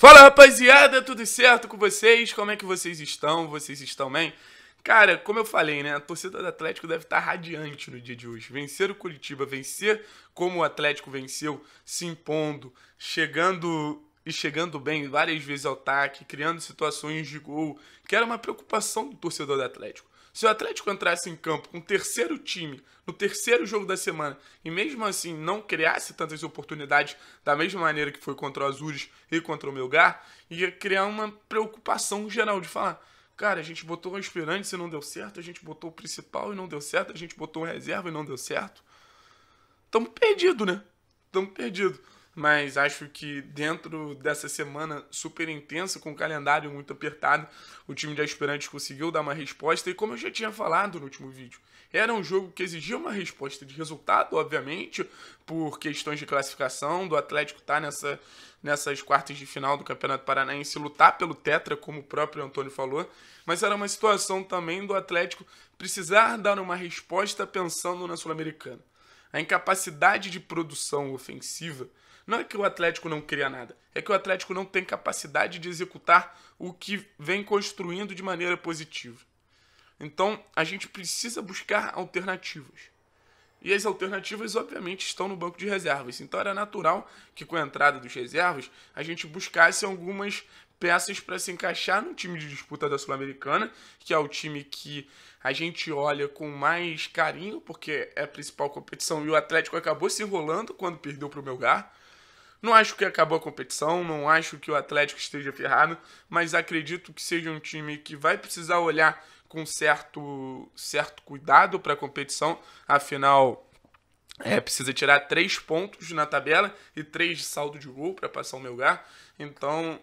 Fala rapaziada, tudo certo com vocês? Como é que vocês estão? Vocês estão bem? Cara, como eu falei, né? A torcida do Atlético deve estar tá radiante no dia de hoje. Vencer o Curitiba, vencer como o Atlético venceu, se impondo, chegando e chegando bem várias vezes ao ataque, criando situações de gol, que era uma preocupação do torcedor do Atlético. Se o Atlético entrasse em campo com o terceiro time no terceiro jogo da semana e mesmo assim não criasse tantas oportunidades da mesma maneira que foi contra o Azures e contra o Melgar, ia criar uma preocupação geral de falar: cara, a gente botou o aspirante e não deu certo, a gente botou o principal e não deu certo, a gente botou o reserva e não deu certo. Tamo perdido, né? Tamo perdido mas acho que dentro dessa semana super intensa, com o calendário muito apertado, o time de Aspirantes conseguiu dar uma resposta. E como eu já tinha falado no último vídeo, era um jogo que exigia uma resposta de resultado, obviamente, por questões de classificação, do Atlético estar tá nessa, nessas quartas de final do Campeonato Paranaense, lutar pelo Tetra, como o próprio Antônio falou, mas era uma situação também do Atlético precisar dar uma resposta pensando na Sul-Americana. A incapacidade de produção ofensiva não é que o Atlético não cria nada, é que o Atlético não tem capacidade de executar o que vem construindo de maneira positiva. Então, a gente precisa buscar alternativas. E as alternativas, obviamente, estão no banco de reservas. Então, era natural que, com a entrada dos reservas, a gente buscasse algumas peças para se encaixar no time de disputa da Sul-Americana, que é o time que a gente olha com mais carinho, porque é a principal competição. E o Atlético acabou se enrolando quando perdeu para o Melgar. Não acho que acabou a competição, não acho que o Atlético esteja ferrado, mas acredito que seja um time que vai precisar olhar com certo, certo cuidado para a competição, afinal. É, precisa tirar três pontos na tabela e três de saldo de gol para passar o lugar. Então,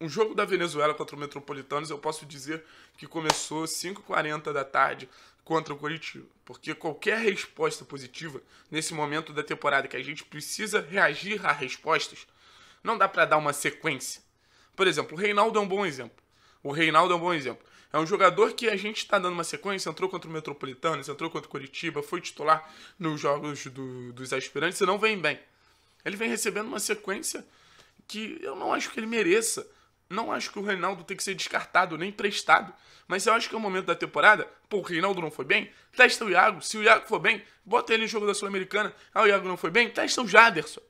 um jogo da Venezuela contra o Metropolitanos, eu posso dizer que começou 5h40 da tarde contra o Curitiba. Porque qualquer resposta positiva nesse momento da temporada que a gente precisa reagir a respostas, não dá para dar uma sequência. Por exemplo, o Reinaldo é um bom exemplo. O Reinaldo é um bom exemplo. É um jogador que a gente está dando uma sequência, entrou contra o Metropolitano, entrou contra o Curitiba, foi titular nos jogos do, dos aspirantes e não vem bem. Ele vem recebendo uma sequência que eu não acho que ele mereça não acho que o Reinaldo tem que ser descartado nem emprestado. Mas eu acho que é o momento da temporada. Pô, o Reinaldo não foi bem? Testa o Iago. Se o Iago for bem, bota ele no jogo da Sul-Americana. Ah, o Iago não foi bem? Testa o Jaderson.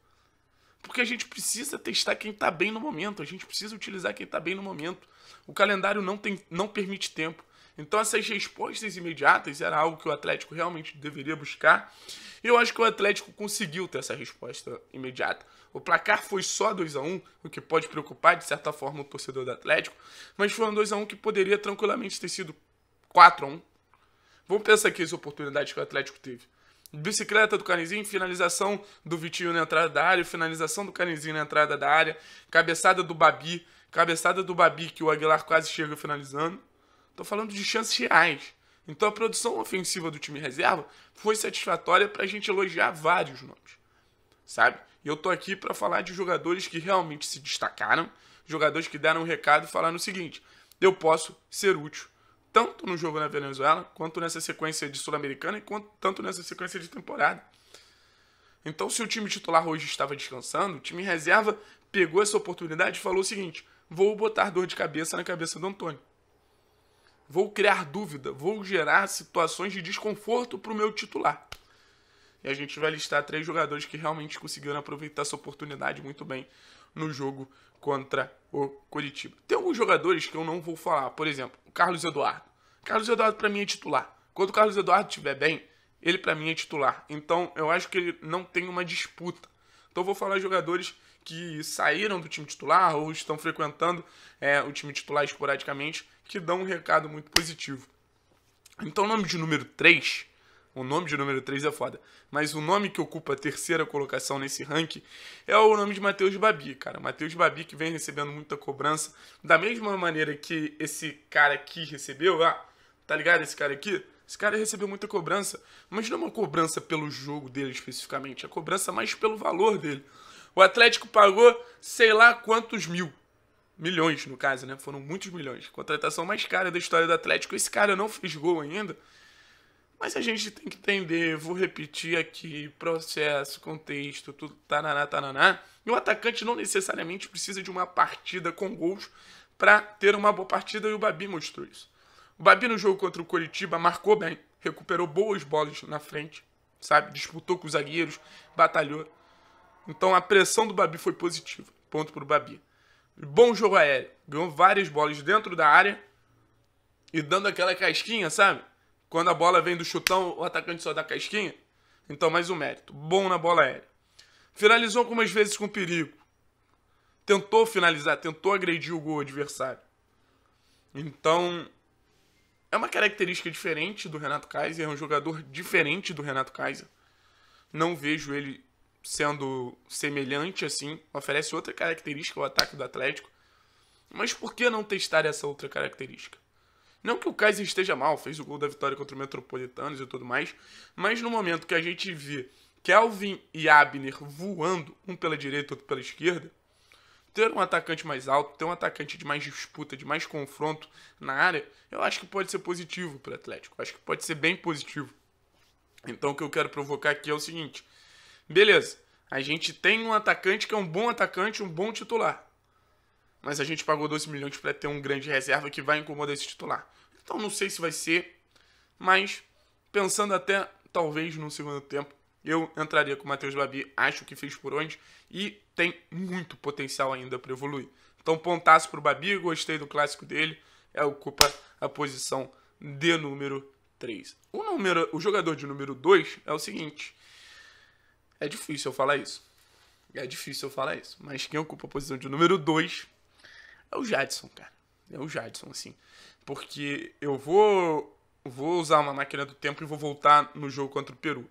Porque a gente precisa testar quem tá bem no momento. A gente precisa utilizar quem tá bem no momento. O calendário não, tem, não permite tempo. Então essas respostas imediatas era algo que o Atlético realmente deveria buscar. Eu acho que o Atlético conseguiu ter essa resposta imediata. O placar foi só 2 a 1 o que pode preocupar, de certa forma, o torcedor do Atlético, mas foi um 2 a 1 que poderia tranquilamente ter sido 4 a 1 Vamos pensar aqui as oportunidades que o Atlético teve. Bicicleta do Canizinho, finalização do Vitinho na entrada da área, finalização do Canizinho na entrada da área, cabeçada do Babi, cabeçada do Babi que o Aguilar quase chega finalizando. Estou falando de chances reais. Então a produção ofensiva do time reserva foi satisfatória para a gente elogiar vários nomes, sabe? E eu tô aqui para falar de jogadores que realmente se destacaram, jogadores que deram um recado e falaram o seguinte: eu posso ser útil tanto no jogo na Venezuela, quanto nessa sequência de Sul-Americana e quanto, tanto nessa sequência de temporada. Então, se o time titular hoje estava descansando, o time reserva pegou essa oportunidade e falou o seguinte: vou botar dor de cabeça na cabeça do Antônio. Vou criar dúvida, vou gerar situações de desconforto para o meu titular. E a gente vai listar três jogadores que realmente conseguiram aproveitar essa oportunidade muito bem no jogo contra o Curitiba. Tem alguns jogadores que eu não vou falar, por exemplo, o Carlos Eduardo. Carlos Eduardo para mim é titular. Quando o Carlos Eduardo estiver bem, ele para mim é titular. Então eu acho que ele não tem uma disputa. Então eu vou falar jogadores que saíram do time titular ou estão frequentando é, o time titular esporadicamente, que dão um recado muito positivo. Então o nome de número 3 o nome de número 3 é foda. Mas o nome que ocupa a terceira colocação nesse ranking é o nome de Matheus Babi, cara. Matheus Babi que vem recebendo muita cobrança. Da mesma maneira que esse cara aqui recebeu, ah, tá ligado esse cara aqui? Esse cara recebeu muita cobrança, mas não é uma cobrança pelo jogo dele especificamente, a é cobrança mais pelo valor dele. O Atlético pagou sei lá quantos mil, milhões no caso, né? Foram muitos milhões. Contratação mais cara da história do Atlético. Esse cara não fez gol ainda. Mas a gente tem que entender, vou repetir aqui, processo, contexto, tudo, tananá, tananá. E o atacante não necessariamente precisa de uma partida com gols para ter uma boa partida e o Babi mostrou isso. O Babi no jogo contra o Coritiba marcou bem, recuperou boas bolas na frente, sabe? Disputou com os zagueiros, batalhou. Então a pressão do Babi foi positiva. Ponto pro Babi. Bom jogo aéreo. Ganhou várias bolas dentro da área e dando aquela casquinha, sabe? Quando a bola vem do chutão, o atacante só dá casquinha. Então, mais um mérito. Bom na bola aérea. Finalizou algumas vezes com perigo. Tentou finalizar, tentou agredir o gol adversário. Então, é uma característica diferente do Renato Kaiser, é um jogador diferente do Renato Kaiser. Não vejo ele sendo semelhante assim, oferece outra característica ao ataque do Atlético. Mas por que não testar essa outra característica? Não que o Kaiser esteja mal, fez o gol da vitória contra o Metropolitanos e tudo mais, mas no momento que a gente vê Kelvin e Abner voando, um pela direita, outro pela esquerda, ter um atacante mais alto, ter um atacante de mais disputa, de mais confronto na área, eu acho que pode ser positivo para o Atlético. Eu acho que pode ser bem positivo. Então o que eu quero provocar aqui é o seguinte: beleza, a gente tem um atacante que é um bom atacante, um bom titular mas a gente pagou 12 milhões para ter um grande reserva que vai incomodar esse titular. Então não sei se vai ser, mas pensando até talvez no segundo tempo, eu entraria com o Matheus Babi, acho que fez por onde e tem muito potencial ainda para evoluir. Então pontaço para o Babi, gostei do clássico dele, é, ocupa a posição de número 3. O, número, o jogador de número 2 é o seguinte, é difícil eu falar isso. É difícil eu falar isso, mas quem ocupa a posição de número 2 é o Jadson, cara. É o Jadson, assim. Porque eu vou, vou usar uma máquina do tempo e vou voltar no jogo contra o Peru.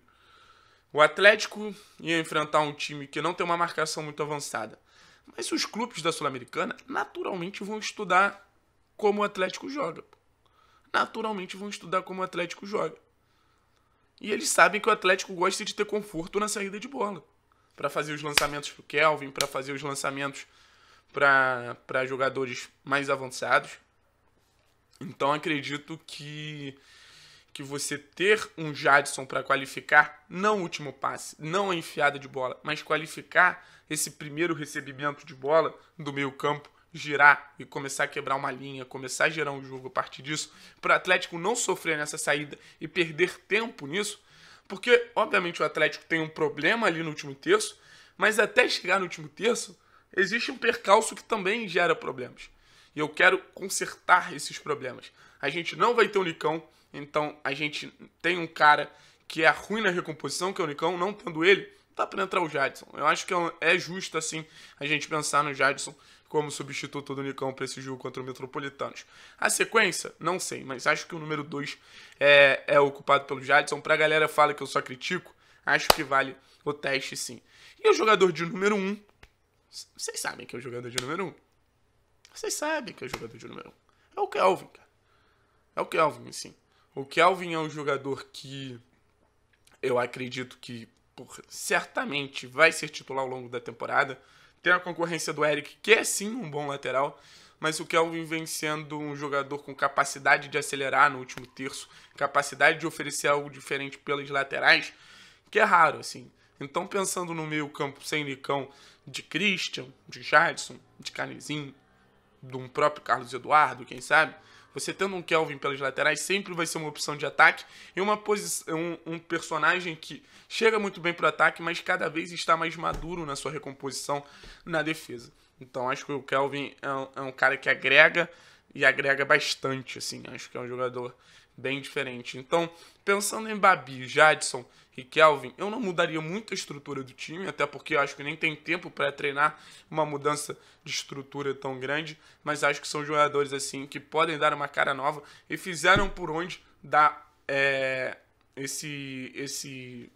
O Atlético ia enfrentar um time que não tem uma marcação muito avançada. Mas os clubes da Sul-Americana naturalmente vão estudar como o Atlético joga. Naturalmente vão estudar como o Atlético joga. E eles sabem que o Atlético gosta de ter conforto na saída de bola, para fazer os lançamentos pro Kelvin, para fazer os lançamentos para jogadores mais avançados. Então acredito que que você ter um Jadson para qualificar, não o último passe, não a enfiada de bola, mas qualificar esse primeiro recebimento de bola do meio-campo, girar e começar a quebrar uma linha, começar a gerar um jogo a partir disso, para o Atlético não sofrer nessa saída e perder tempo nisso, porque obviamente o Atlético tem um problema ali no último terço, mas até chegar no último terço, existe um percalço que também gera problemas. E eu quero consertar esses problemas. A gente não vai ter o Nicão, então a gente tem um cara que é ruim na recomposição, que é o Nicão, não tendo ele, dá para entrar o Jadson. Eu acho que é, é justo, assim, a gente pensar no Jadson como substituto do Nicão para esse jogo contra o Metropolitanos. A sequência, não sei, mas acho que o número 2 é, é ocupado pelo Jadson. Pra galera fala que eu só critico, acho que vale o teste sim. E o jogador de número 1, um, vocês sabem que é o jogador de número 1. Um. Vocês sabem que é o jogador de número 1. Um. É o Kelvin, cara. É o Kelvin, sim. O Kelvin é um jogador que eu acredito que por, certamente vai ser titular ao longo da temporada. Tem a concorrência do Eric, que é sim um bom lateral, mas o Kelvin vem sendo um jogador com capacidade de acelerar no último terço, capacidade de oferecer algo diferente pelas laterais, que é raro, assim. Então, pensando no meio campo sem Nicão, de Christian, de Jadson, de Canizinho, de um próprio Carlos Eduardo, quem sabe, você tendo um Kelvin pelas laterais sempre vai ser uma opção de ataque e uma posição, um, um personagem que chega muito bem para o ataque, mas cada vez está mais maduro na sua recomposição na defesa. Então acho que o Kelvin é um, é um cara que agrega e agrega bastante, assim. Acho que é um jogador bem diferente. Então, pensando em Babi, Jadson e Kelvin, eu não mudaria muito a estrutura do time, até porque eu acho que nem tem tempo para treinar uma mudança de estrutura tão grande, mas acho que são jogadores assim que podem dar uma cara nova e fizeram por onde dar é, esse, esse,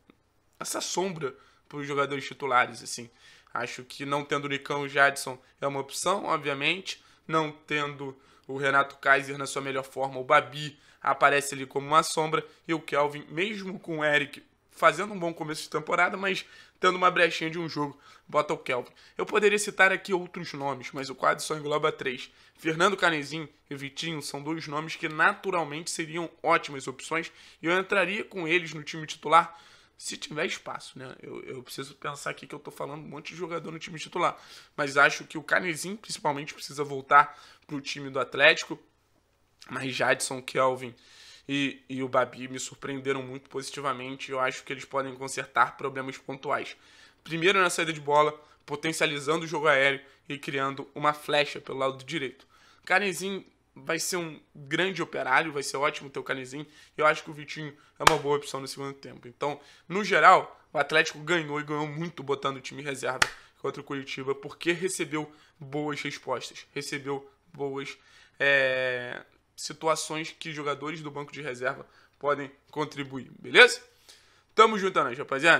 essa sombra para os jogadores titulares, assim. Acho que não tendo o Nicão e Jadson é uma opção, obviamente. Não tendo o Renato Kaiser na sua melhor forma, o Babi aparece ali como uma sombra e o Kelvin, mesmo com o Eric fazendo um bom começo de temporada, mas tendo uma brechinha de um jogo, bota o Kelvin. Eu poderia citar aqui outros nomes, mas o quadro só engloba três. Fernando Canezinho e Vitinho são dois nomes que naturalmente seriam ótimas opções e eu entraria com eles no time titular se tiver espaço, né? Eu, eu preciso pensar aqui que eu tô falando um monte de jogador no time titular, mas acho que o Canezinho, principalmente precisa voltar pro time do Atlético. Mas Jadson, Kelvin e, e o Babi me surpreenderam muito positivamente. Eu acho que eles podem consertar problemas pontuais. Primeiro na saída de bola, potencializando o jogo aéreo e criando uma flecha pelo lado direito. Canezinho vai ser um grande operário, vai ser ótimo ter o Canezinho. Eu acho que o Vitinho é uma boa opção no segundo tempo. Então, no geral, o Atlético ganhou e ganhou muito botando o time reserva contra o Curitiba, porque recebeu boas respostas, recebeu boas é, situações que jogadores do banco de reserva podem contribuir, beleza? Tamo junto, né, rapaziada.